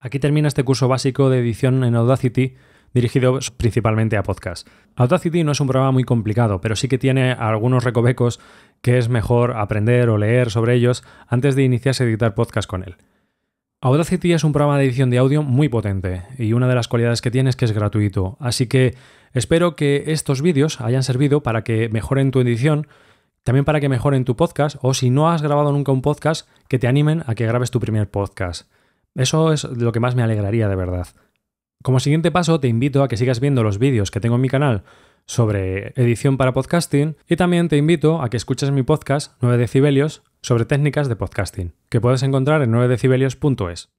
Aquí termina este curso básico de edición en Audacity dirigido principalmente a podcast. Audacity no es un programa muy complicado, pero sí que tiene algunos recovecos que es mejor aprender o leer sobre ellos antes de iniciarse a editar podcast con él. Audacity es un programa de edición de audio muy potente y una de las cualidades que tiene es que es gratuito, así que espero que estos vídeos hayan servido para que mejoren tu edición, también para que mejoren tu podcast o si no has grabado nunca un podcast, que te animen a que grabes tu primer podcast. Eso es lo que más me alegraría de verdad. Como siguiente paso, te invito a que sigas viendo los vídeos que tengo en mi canal sobre edición para podcasting y también te invito a que escuches mi podcast 9 decibelios sobre técnicas de podcasting, que puedes encontrar en 9decibelios.es.